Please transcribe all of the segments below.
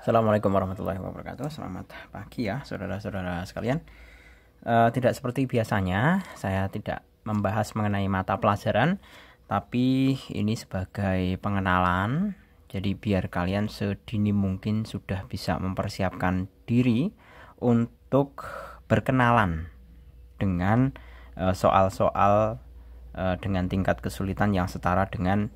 Assalamualaikum warahmatullahi wabarakatuh. Selamat pagi ya, saudara-saudara sekalian. E, tidak seperti biasanya, saya tidak membahas mengenai mata pelajaran, tapi ini sebagai pengenalan. Jadi biar kalian sedini mungkin sudah bisa mempersiapkan diri untuk berkenalan dengan e, soal-soal e, e, dengan tingkat kesulitan yang setara dengan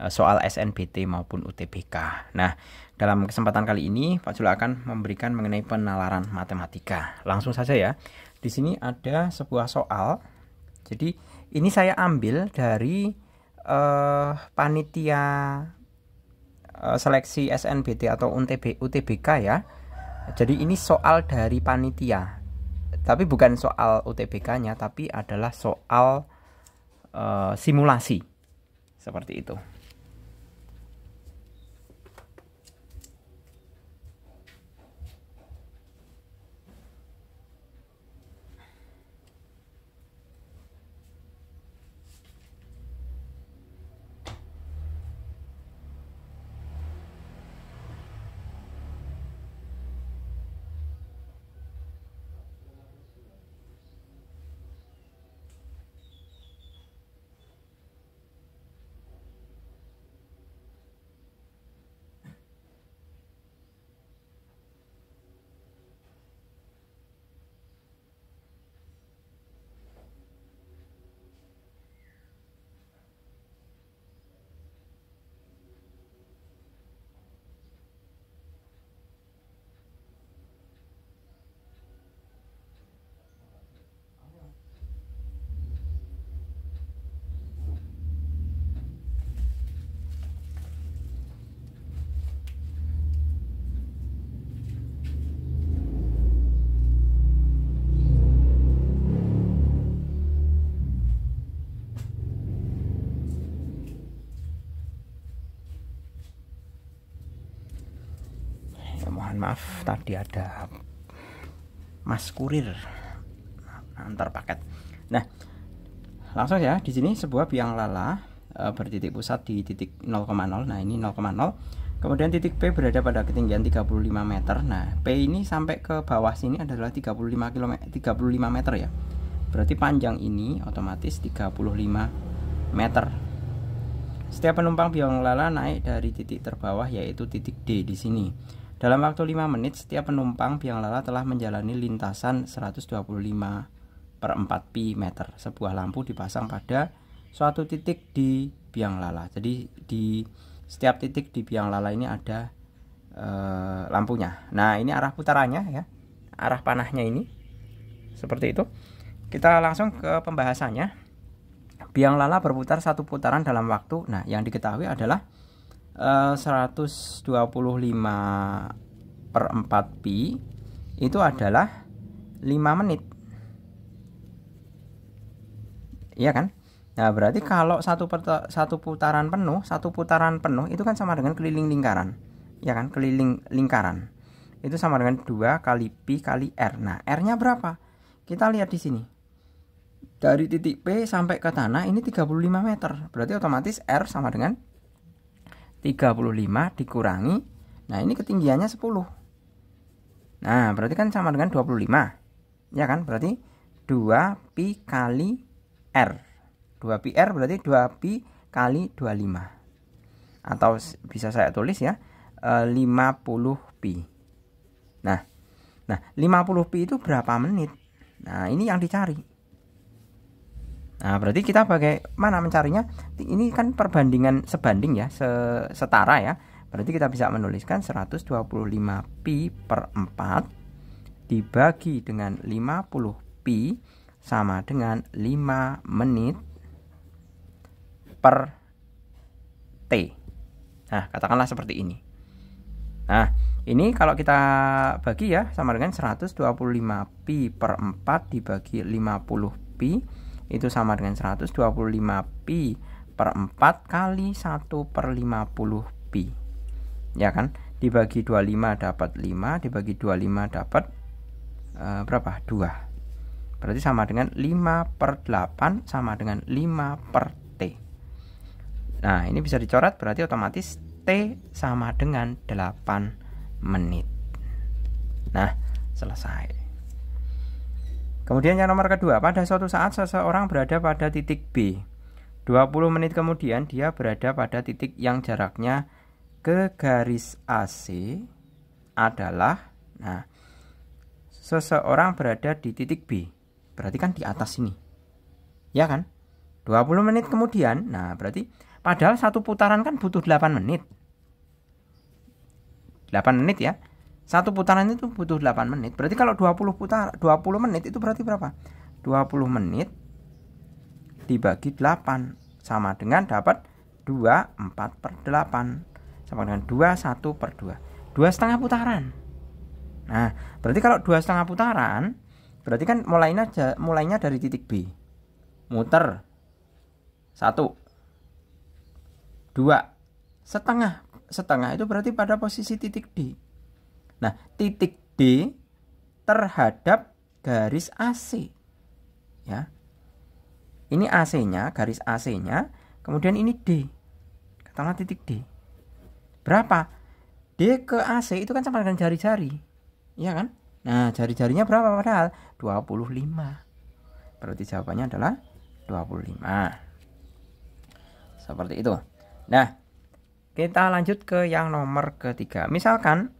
e, soal SNBT maupun UTBK. Nah, dalam kesempatan kali ini, Pak akan memberikan mengenai penalaran matematika. Langsung saja ya. Di sini ada sebuah soal. Jadi ini saya ambil dari uh, panitia uh, seleksi SNBT atau UTB, UTBK ya. Jadi ini soal dari panitia. Tapi bukan soal UTBK-nya, tapi adalah soal uh, simulasi. Seperti itu. mohon maaf tadi ada mas kurir antar paket nah langsung ya di sini sebuah biang lala e, bertitik pusat di titik 0,0 nah ini 0,0 kemudian titik P berada pada ketinggian 35 meter nah P ini sampai ke bawah sini adalah 35 km 35 meter ya berarti panjang ini otomatis 35 meter setiap penumpang biang lala naik dari titik terbawah yaitu titik D di sini dalam waktu 5 menit, setiap penumpang biang lala telah menjalani lintasan 125 per 4 pi meter. Sebuah lampu dipasang pada suatu titik di biang lala. Jadi di setiap titik di biang lala ini ada e, lampunya. Nah, ini arah putarannya ya. Arah panahnya ini seperti itu. Kita langsung ke pembahasannya. Biang lala berputar satu putaran dalam waktu. Nah, yang diketahui adalah 125 eh, per 4 pi itu adalah 5 menit iya kan nah berarti kalau satu, satu putaran penuh satu putaran penuh itu kan sama dengan keliling lingkaran ya kan keliling lingkaran itu sama dengan 2 kali pi kali r nah r nya berapa kita lihat di sini dari titik P sampai ke tanah ini 35 meter berarti otomatis R sama dengan 35 dikurangi nah ini ketinggiannya 10 nah berarti kan sama dengan 25 ya kan berarti 2 pi kali r 2 pi r berarti 2 pi kali 25 atau bisa saya tulis ya 50 eh, pi nah nah 50 pi itu berapa menit nah ini yang dicari Nah, berarti kita bagaimana mencarinya? Ini kan perbandingan sebanding ya, setara ya. Berarti kita bisa menuliskan 125pi per 4 dibagi dengan 50pi sama dengan 5 menit per T. Nah, katakanlah seperti ini. Nah, ini kalau kita bagi ya sama dengan 125pi per 4 dibagi 50pi itu sama dengan 125 pi per 4 kali 1 per 50 pi ya kan dibagi 25 dapat 5 dibagi 25 dapat e, berapa 2 berarti sama dengan 5 per 8 sama dengan 5 per T nah ini bisa dicoret berarti otomatis T sama dengan 8 menit nah selesai Kemudian yang nomor kedua, pada suatu saat seseorang berada pada titik B. 20 menit kemudian dia berada pada titik yang jaraknya ke garis AC adalah nah seseorang berada di titik B. Berarti kan di atas ini. Ya kan? 20 menit kemudian. Nah, berarti padahal satu putaran kan butuh 8 menit. 8 menit ya. Satu putaran itu butuh 8 menit. Berarti kalau 20 putar 20 menit itu berarti berapa? 20 menit dibagi 8 sama dengan dapat 2 4 per 8 sama dengan 2 1 per 2 2 setengah putaran nah berarti kalau 2 setengah putaran berarti kan mulainya mulainya dari titik B muter 1 2 setengah setengah itu berarti pada posisi titik D Nah, titik D terhadap garis AC. Ya. Ini AC-nya, garis AC-nya, kemudian ini D. Katakanlah titik D. Berapa? D ke AC itu kan sama dengan jari-jari. Iya kan? Nah, jari-jarinya berapa padahal? 25. Berarti jawabannya adalah 25. Seperti itu. Nah, kita lanjut ke yang nomor ketiga. Misalkan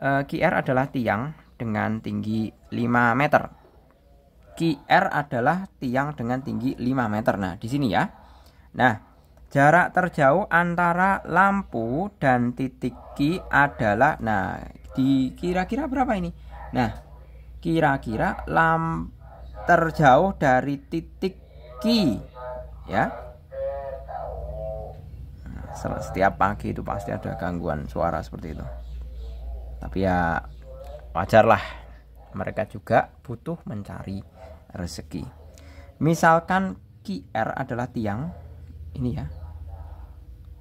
QR eh, adalah tiang dengan tinggi 5 meter. QR adalah tiang dengan tinggi 5 meter. Nah, di sini ya. Nah, jarak terjauh antara lampu dan titik Q adalah nah, di kira-kira berapa ini? Nah, kira-kira lampu terjauh dari titik Q ya. Nah, setiap pagi itu pasti ada gangguan suara seperti itu tapi ya wajarlah mereka juga butuh mencari rezeki misalkan QR adalah tiang ini ya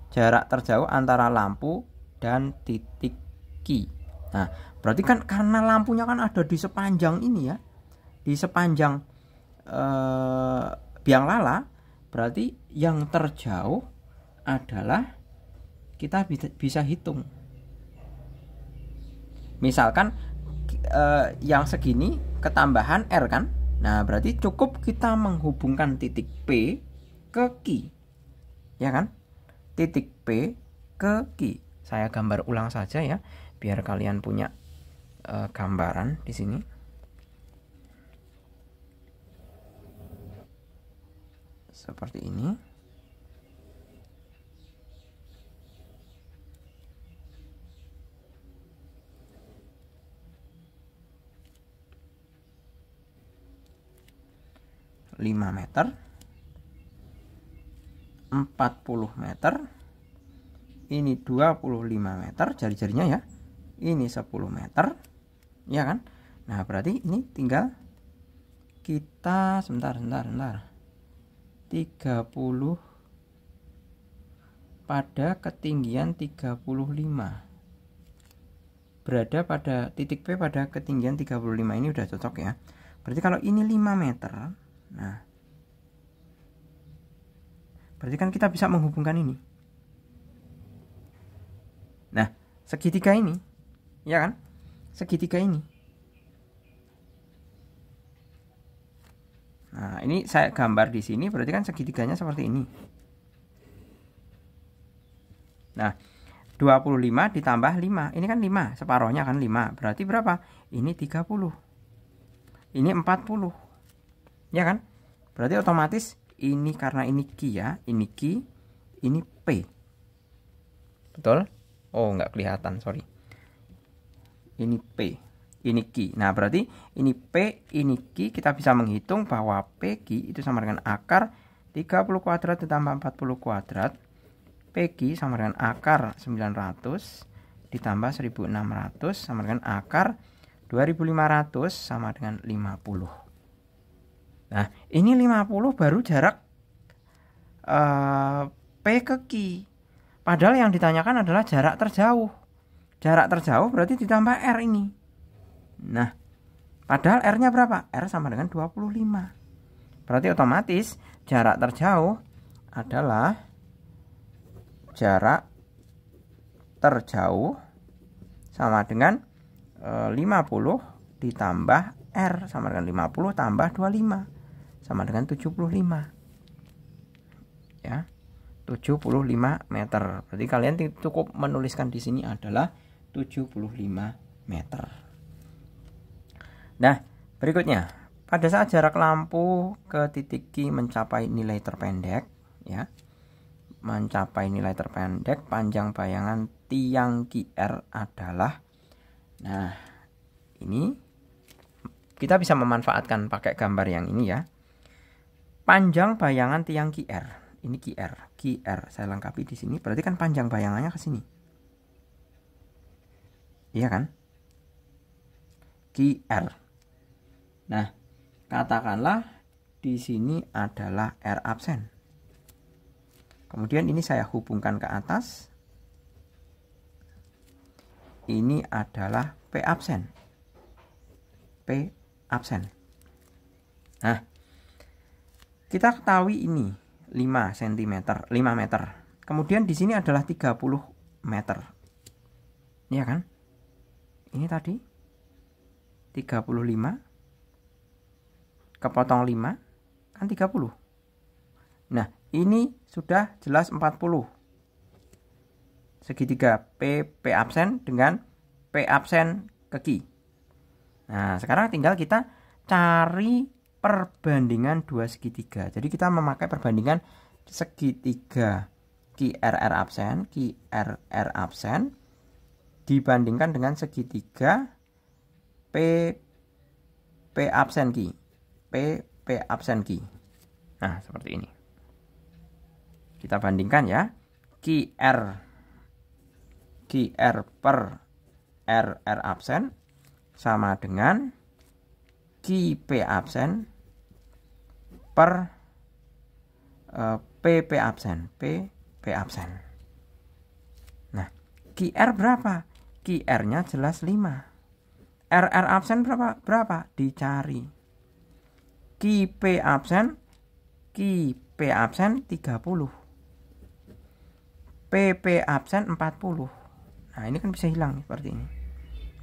jarak terjauh antara lampu dan titik Q nah berarti kan karena lampunya kan ada di sepanjang ini ya di sepanjang eh, biang lala berarti yang terjauh adalah kita bisa hitung Misalkan uh, yang segini ketambahan R kan? Nah, berarti cukup kita menghubungkan titik P ke Q. Ya kan? Titik P ke Q. Saya gambar ulang saja ya, biar kalian punya uh, gambaran di sini. Seperti ini. meter 40 meter ini 25 meter jari-jarinya ya ini 10 meter ya kan nah berarti ini tinggal kita sebentar sebentar sebentar 30 pada ketinggian 35 berada pada titik P pada ketinggian 35 ini udah cocok ya berarti kalau ini 5 meter Nah, berarti kan kita bisa menghubungkan ini. Nah, segitiga ini, ya kan? Segitiga ini. Nah, ini saya gambar di sini berarti kan segitiganya seperti ini. Nah, 25 ditambah 5. Ini kan 5, separohnya kan 5. Berarti berapa? Ini 30. Ini 40 ya kan berarti otomatis ini karena ini Q ya ini Q, ini p betul oh nggak kelihatan sorry ini p ini Q. nah berarti ini p ini Q, kita bisa menghitung bahwa p Q itu sama dengan akar 30 kuadrat ditambah 40 kuadrat p Q sama dengan akar 900 ditambah 1600 sama dengan akar 2500 sama dengan 50 Nah, ini 50 baru jarak uh, P ke Q. Padahal yang ditanyakan adalah jarak terjauh. Jarak terjauh berarti ditambah R ini. Nah, padahal R-nya berapa? R sama dengan 25. Berarti otomatis jarak terjauh adalah jarak terjauh sama dengan e, eh, 50 ditambah R sama dengan 50 tambah 25 sama dengan 75 ya 75 meter berarti kalian cukup menuliskan di sini adalah 75 meter nah berikutnya pada saat jarak lampu ke titik Q mencapai nilai terpendek ya mencapai nilai terpendek panjang bayangan tiang QR adalah nah ini kita bisa memanfaatkan pakai gambar yang ini ya panjang bayangan tiang QR. Ini QR, QR saya lengkapi di sini. Berarti kan panjang bayangannya ke sini. Iya kan? QR. Nah, katakanlah di sini adalah R absen. Kemudian ini saya hubungkan ke atas. Ini adalah P absen. P absen. Nah, kita ketahui ini 5 cm, 5 meter. Kemudian di sini adalah 30 meter. Iya kan? Ini tadi 35 kepotong 5 kan 30. Nah, ini sudah jelas 40. Segitiga P P absen dengan P absen ke Nah, sekarang tinggal kita cari perbandingan dua segitiga. Jadi kita memakai perbandingan segitiga QRR absen, QRR absen dibandingkan dengan segitiga P P absen Q, P P absen Q. Nah, seperti ini. Kita bandingkan ya. QR QR per RR absen sama dengan p absen per uh, eh, PP absen PP absen nah QR berapa QR nya jelas 5 RR absen berapa berapa dicari QP absen QP absen 30 PP absen 40 nah ini kan bisa hilang seperti ini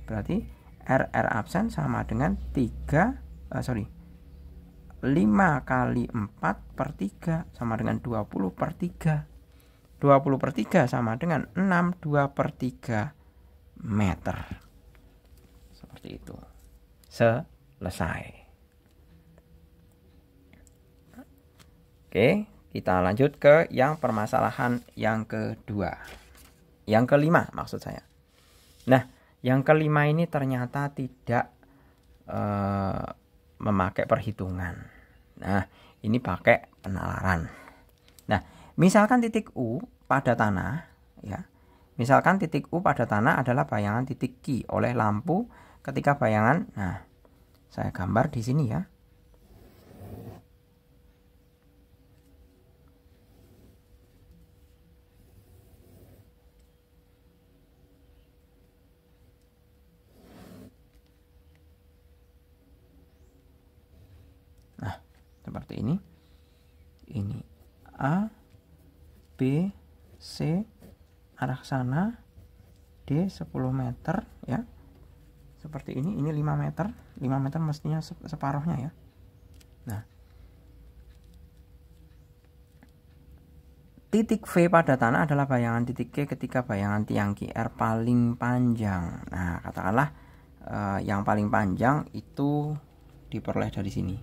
berarti RR absen sama dengan 3 uh, eh, sorry 5 kali 4 per 3 sama dengan 20 per 3 20 per 3 sama dengan 6 2 per 3 meter seperti itu selesai Oke, kita lanjut ke yang permasalahan yang kedua. Yang kelima maksud saya. Nah, yang kelima ini ternyata tidak uh, memakai perhitungan. Nah, ini pakai penalaran. Nah, misalkan titik U pada tanah, ya. Misalkan titik U pada tanah adalah bayangan titik Q oleh lampu ketika bayangan. Nah, saya gambar di sini ya. seperti ini ini A B C arah sana D 10 meter ya seperti ini ini 5 meter 5 meter mestinya separohnya ya nah titik V pada tanah adalah bayangan titik K ketika bayangan tiang QR paling panjang nah katakanlah eh, yang paling panjang itu diperoleh dari sini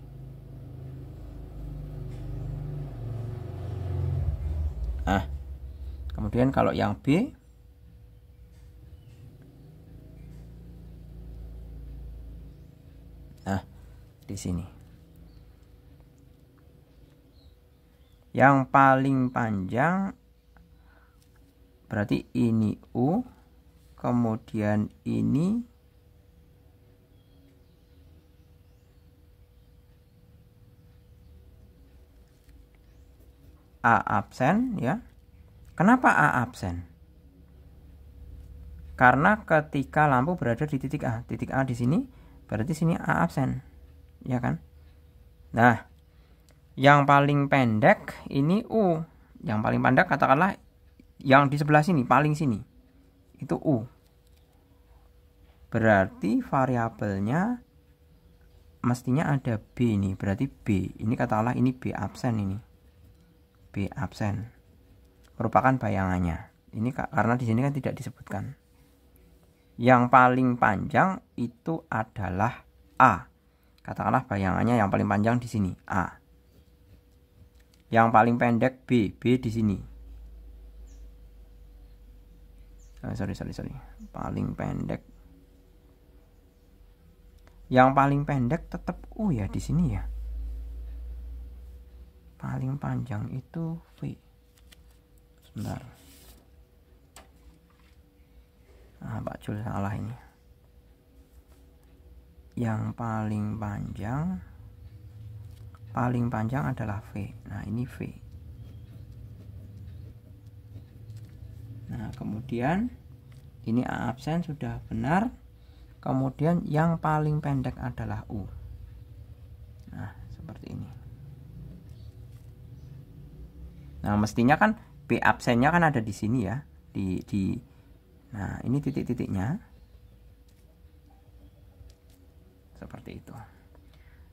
Nah, kemudian kalau yang B Nah, di sini. Yang paling panjang berarti ini U, kemudian ini A absen ya. Kenapa A absen? Karena ketika lampu berada di titik A, titik A di sini berarti sini A absen. Ya kan? Nah, yang paling pendek ini U. Yang paling pendek katakanlah yang di sebelah sini, paling sini. Itu U. Berarti variabelnya mestinya ada B ini, berarti B. Ini katakanlah ini B absen ini. B absen merupakan bayangannya. Ini karena di sini kan tidak disebutkan. Yang paling panjang itu adalah A. Katakanlah bayangannya yang paling panjang di sini A. Yang paling pendek B, B di sini. Oh, sorry, sorry, sorry. Paling pendek. Yang paling pendek tetap U ya di sini ya paling panjang itu V sebentar ah Pak Jul salah ini yang paling panjang paling panjang adalah V nah ini V nah kemudian ini A absen sudah benar kemudian yang paling pendek adalah U Nah, mestinya kan P absennya kan ada di sini ya, di di Nah, ini titik-titiknya. Seperti itu.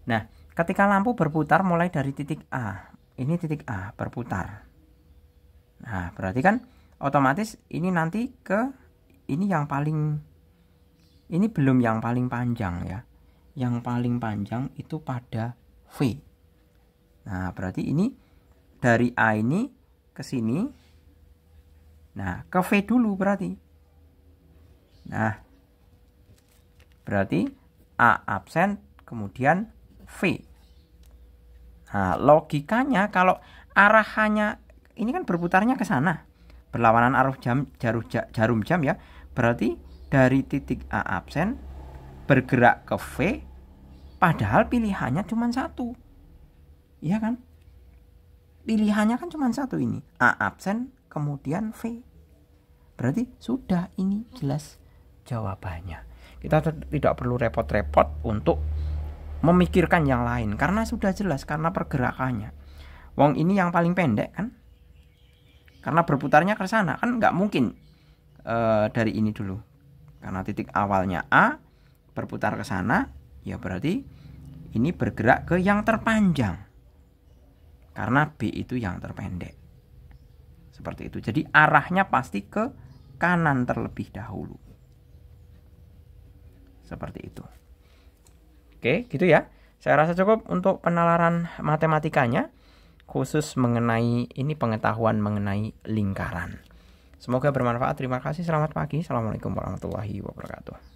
Nah, ketika lampu berputar mulai dari titik A. Ini titik A berputar. Nah, berarti kan otomatis ini nanti ke ini yang paling ini belum yang paling panjang ya. Yang paling panjang itu pada V. Nah, berarti ini dari A ini ke sini. Nah, ke V dulu berarti. Nah, berarti A absen kemudian V. Nah, logikanya kalau arahannya ini kan berputarnya ke sana. Berlawanan arah jam jarum, jarum jam ya. Berarti dari titik A absen bergerak ke V padahal pilihannya cuma satu. Iya kan? pilihannya kan cuma satu ini A absen kemudian V berarti sudah ini jelas jawabannya kita tidak perlu repot-repot untuk memikirkan yang lain karena sudah jelas karena pergerakannya wong ini yang paling pendek kan karena berputarnya ke sana kan nggak mungkin e, dari ini dulu karena titik awalnya A berputar ke sana ya berarti ini bergerak ke yang terpanjang karena B itu yang terpendek. Seperti itu. Jadi arahnya pasti ke kanan terlebih dahulu. Seperti itu. Oke, gitu ya. Saya rasa cukup untuk penalaran matematikanya khusus mengenai ini pengetahuan mengenai lingkaran. Semoga bermanfaat. Terima kasih. Selamat pagi. Assalamualaikum warahmatullahi wabarakatuh.